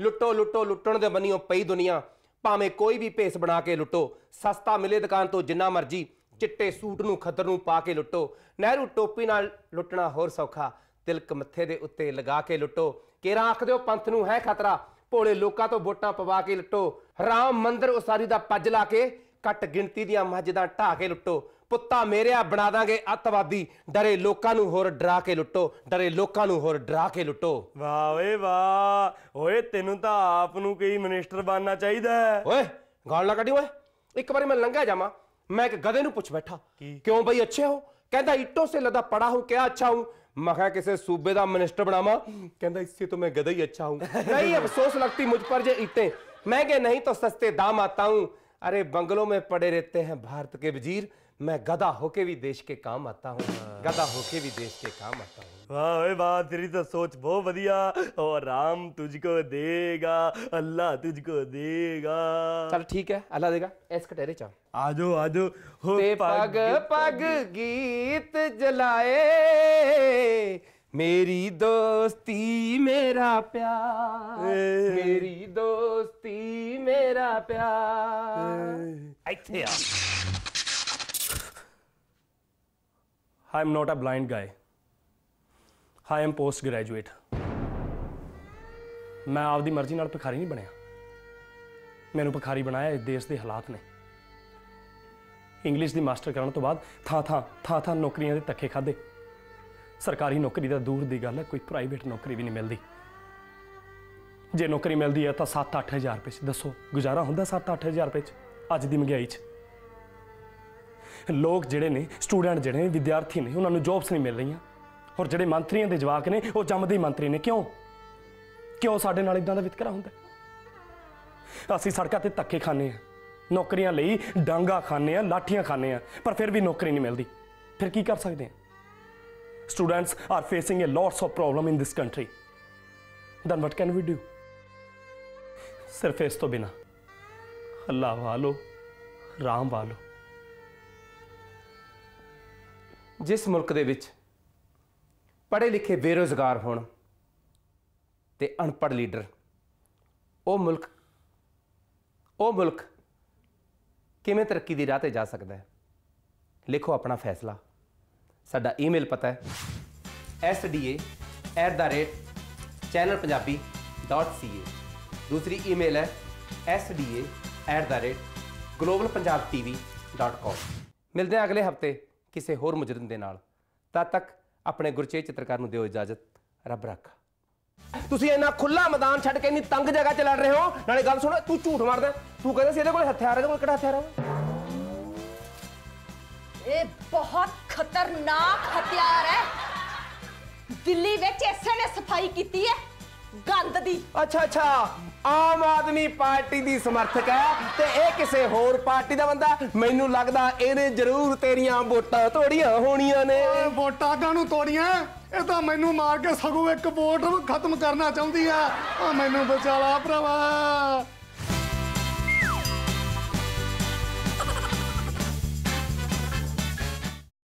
ਲੁੱਟੋ ਲੁੱਟੋ ਲੁੱਟਣ ਦੇ ਬਣੀਓ ਪਈ ਦੁਨੀਆ ਭਾਵੇਂ ਕੋਈ ਵੀ ਭੇਸ ਬਣਾ ਕੇ ਲੁੱਟੋ ਸਸਤਾ ਮਿਲੇ ਦੁਕਾਨ ਤੋਂ ਜਿੰਨਾ ਮਰਜੀ ਚਿੱਟੇ ਸੂਟ ਨੂੰ ਖੱਦਰ ਨੂੰ ਪਾ ਕੇ ਲੁੱਟੋ ਨਹਿਰੂ ਟੋਪੀ ਨਾਲ ਲੁੱਟਣਾ ਹੋਰ ਸੌਖਾ ਤਿਲਕ ਮੱਥੇ ਦੇ ਉੱਤੇ ਲਗਾ ਕੇ ਲੁੱਟੋ ਕੇਰਾ ਆਖਦੇ ਹੋ ਪੰਥ ਨੂੰ ਹੈ ਖਤਰਾ ਭੋਲੇ ਲੋਕਾਂ ਤੋਂ ਵੋਟਾਂ ਪਵਾ ਕੇ ਲੁੱਟੋ ਰਾਮ ਮੰਦਰ ਉਸਾਰੀ ਦਾ ਪੱਜ ਲਾ ਕੇ ਘੱਟ ਗਿਣਤੀ ਦੀਆਂ ਦਾ ਢਾ ਕੇ ਲੁੱਟੋ ਪੁੱਤਾ ਮੇਰਿਆ ਬਣਾ ਦਾਂਗੇ ਅੱਤਵਾਦੀ ਡਰੇ ਲੋਕਾਂ ਨੂੰ ਹੋਰ ਡਰਾ ਕੇ ਲੁੱਟੋ ਡਰੇ ਲੋਕਾਂ ਨੂੰ ਹੋਰ ਡਰਾ ਕੇ ਲੁੱਟੋ ਵਾਹ ਓਏ ਵਾਹ ਓਏ ਤੈਨੂੰ ਤਾਂ ਆਪ ਨੂੰ ਕਈ ਮਿਨਿਸਟਰ ਬਣਨਾ ਚਾਹੀਦਾ ਓਏ ਗਾਲ ਨਾ ਕੱਢੀ ਓਏ ਇੱਕ ਵਾਰੀ ਮੈਂ ਲੰਘਿਆ ਜਾਵਾਂ ਮੈਂ ਇੱਕ ਗਦੇ ਨੂੰ ਪੁੱਛ ਬੈਠਾ ਕਿਉਂ ਬਈ ਅੱਛੇ ਹੋ ਕਹਿੰਦਾ ਇੱਟੋਂ ਸੇ ਲਦਾ ਪੜਾ ਹੂੰ ਕਿਆ ਅੱਛਾ ਹੂੰ ਮਖਾ ਕਿਸੇ ਸੂਬੇ ਦਾ ਮਿਨਿਸਟਰ ਬਣਾਵਾ ਕਹਿੰਦਾ ਇਸੇ ਤੋਂ ਮੈਂ ਗਦਾ ਹੀ ਅੱਛਾ ਹੂੰ ਨਹੀਂ ਅਫਸੋਸ ਲੱਗਤੀ ਮੁਝ ਪਰ ਜੇ ਇੱਤੇ ਮੈਂ ਕਿ ਨਹੀਂ ਤਾਂ ਸਸਤੇ ਦਾਮ ਆਤਾ ਹੂੰ ਅਰੇ ਬੰਗਲੋ ਮੇ ਪੜੇ ਰਹਤੇ ਹੈ ਭਾਰਤ ਕੇ ਵਜ਼ੀਰ मैं गदा होके भी देश के काम आता हूँ गदा होके भी देश के काम आता हूँ वाह वाह तेरी तो सोच बहुत बढ़िया और राम तुझको देगा अल्लाह तुझको देगा चल ठीक है अल्लाह देगा ऐस कटेरे चाह आजो आजो हो ते पग पग गीत जलाए मेरी दोस्ती मेरा प्यार मेरी दोस्ती मेरा प्यार ਇੱਥੇ आ I am not a blind guy. I am post graduate. ਮੈਂ ਆਪਦੀ ਮਰਜ਼ੀ ਨਾਲ ਭਿਖਾਰੀ ਨਹੀਂ ਬਣਿਆ ਮੈਨੂੰ ਭਿਖਾਰੀ ਬਣਾਇਆ ਇਸ ਦੇਸ਼ ਦੇ ਹਾਲਾਤ ਨੇ ਇੰਗਲਿਸ਼ ਦੀ ਮਾਸਟਰ ਕਰਨ ਤੋਂ ਬਾਅਦ ਥਾ ਥਾ ਥਾ ਥਾ ਨੌਕਰੀਆਂ ਦੇ ਧੱਕੇ ਖਾਦੇ ਸਰਕਾਰੀ ਨੌਕਰੀ ਦਾ ਦੂਰ ਦੀ ਗੱਲ ਹੈ ਕੋਈ ਪ੍ਰਾਈਵੇਟ ਨੌਕਰੀ ਵੀ ਨਹੀਂ ਮਿਲਦੀ ਜੇ ਨੌਕਰੀ ਮਿਲਦੀ ਹੈ ਤਾਂ 7-8000 ਰੁਪਏ ਚ ਦੱਸੋ ਗੁਜ਼ਾਰਾ ਹੁੰਦਾ 7-8000 ਰੁਪਏ ਚ ਅੱਜ ਦੀ ਮਹਿੰਗਾਈ ਚ ਲੋਕ ਜਿਹੜੇ ਨੇ ਸਟੂਡੈਂਟ ਜਿਹੜੇ ਨੇ ਵਿਦਿਆਰਥੀ ਨੇ ਉਹਨਾਂ ਨੂੰ ਜੌਬਸ ਨਹੀਂ ਮਿਲ ਰਹੀਆਂ ਔਰ ਜਿਹੜੇ ਮੰਤਰੀਆਂ ਦੇ ਜਵਾਕ ਨੇ ਉਹ ਜੰਮਦੇ ਹੀ ਮੰਤਰੀ ਨੇ ਕਿਉਂ ਕਿਉਂ ਸਾਡੇ ਨਾਲ ਇਦਾਂ ਦਾ ਵਿਤਕਰਾ ਹੁੰਦਾ ਅਸੀਂ ਸੜਕਾਂ ਤੇ ਧੱਕੇ ਖਾਂਦੇ ਆ ਨੌਕਰੀਆਂ ਲਈ ਡਾਂਗਾ ਖਾਂਦੇ ਆ ਲਾਠੀਆਂ ਖਾਂਦੇ ਆ ਪਰ ਫਿਰ ਵੀ ਨੌਕਰੀ ਨਹੀਂ ਮਿਲਦੀ ਫਿਰ ਕੀ ਕਰ ਸਕਦੇ ਆ students are facing a lots of problem in this country then what can we do ਸਿਰਫ ਇਸ ਤੋਂ ਬਿਨਾ ਅੱਲਾਹ ਵਾਲੋ ਰਾਮ ਵਾਲੋ ਜਿਸ ਮੁਲਕ ਦੇ ਵਿੱਚ ਪੜ੍ਹੇ ਲਿਖੇ ਬੇਰੋਜ਼ਗਾਰ ਹੋਣ ਤੇ ਅਨਪੜ੍ਹ ਲੀਡਰ ਉਹ ਮੁਲਕ ਉਹ ਮੁਲਕ ਕਿਵੇਂ ਤਰੱਕੀ ਦੀ ਰਾਹ ਤੇ ਜਾ ਸਕਦਾ ਹੈ ਲਿਖੋ ਆਪਣਾ ਫੈਸਲਾ ਸਾਡਾ ਈਮੇਲ ਪਤਾ ਹੈ sda@channelpunjabi.ca ਦੂਸਰੀ ਈਮੇਲ ਹੈ sda@globalpunjabtv.com ਮਿਲਦੇ ਹਾਂ ਅਗਲੇ ਹਫਤੇ ਕਿਸੇ ਹੋਰ ਮੁਜਰਮ ਦੇ ਨਾਲ ਤਦ ਤੱਕ ਆਪਣੇ ਗੁਰਚੇ ਚਿੱਤਰਕਾਰ ਨੂੰ ਦਿਓ ਇਜਾਜ਼ਤ ਰੱਬ ਰੱਖਾ ਤੁਸੀਂ ਇੰਨਾ ਖੁੱਲਾ ਮੈਦਾਨ ਛੱਡ ਕੇ ਇੰਨੀ ਤੰਗ ਜਗ੍ਹਾ 'ਚ ਲੜ ਰਹੇ ਹੋ ਨਾਲੇ ਗੱਲ ਸੁਣੋ ਤੂੰ ਝੂਠ ਮਾਰਦਾ ਤੂੰ ਕਹਿੰਦਾ ਸੀ ਇਹਦੇ ਕੋਲ ਹਥਿਆਰ ਹੈ ਇਹਦੇ ਕੋਲ ਕਿਹੜਾ ਹਥਿਆਰ ਹੈ ਇਹ ਬਹੁਤ ਖਤਰਨਾਕ ਹਥਿਆਰ ਹੈ ਦਿੱਲੀ ਵਿੱਚ ਇਸੇ ਨੇ ਸਫਾਈ ਕੀਤੀ ਹੈ ਗੰਦ ਦੀ ਅੱਛਾ ਅੱਛਾ ਆਮ ਆਦਮੀ ਪਾਰਟੀ ਦੀ ਸਮਰਥਕ ਹੈ ਤੇ ਇਹ ਕਿਸੇ ਹੋਰ ਪਾਰਟੀ ਦਾ ਬੰਦਾ ਮੈਨੂੰ ਲੱਗਦਾ ਇਹਨੇ ਜ਼ਰੂਰ ਤੇਰੀਆਂ ਵੋਟਾਂ ਤੋੜੀਆਂ ਹੋਣੀਆਂ ਨੇ ਓਏ ਵੋਟਾਂ ਕਾਹਨੂੰ ਤੋੜੀਆਂ ਇਹ ਤਾਂ ਮੈਨੂੰ ਮਾਰ ਕੇ ਸਗੋਂ ਇੱਕ ਵੋਟ ਖਤਮ ਕਰਨਾ ਚਾਹੁੰਦੀ ਆ ਆ ਮੈਨੂੰ ਬਚਾ ਲਾ ਭਰਾਵਾ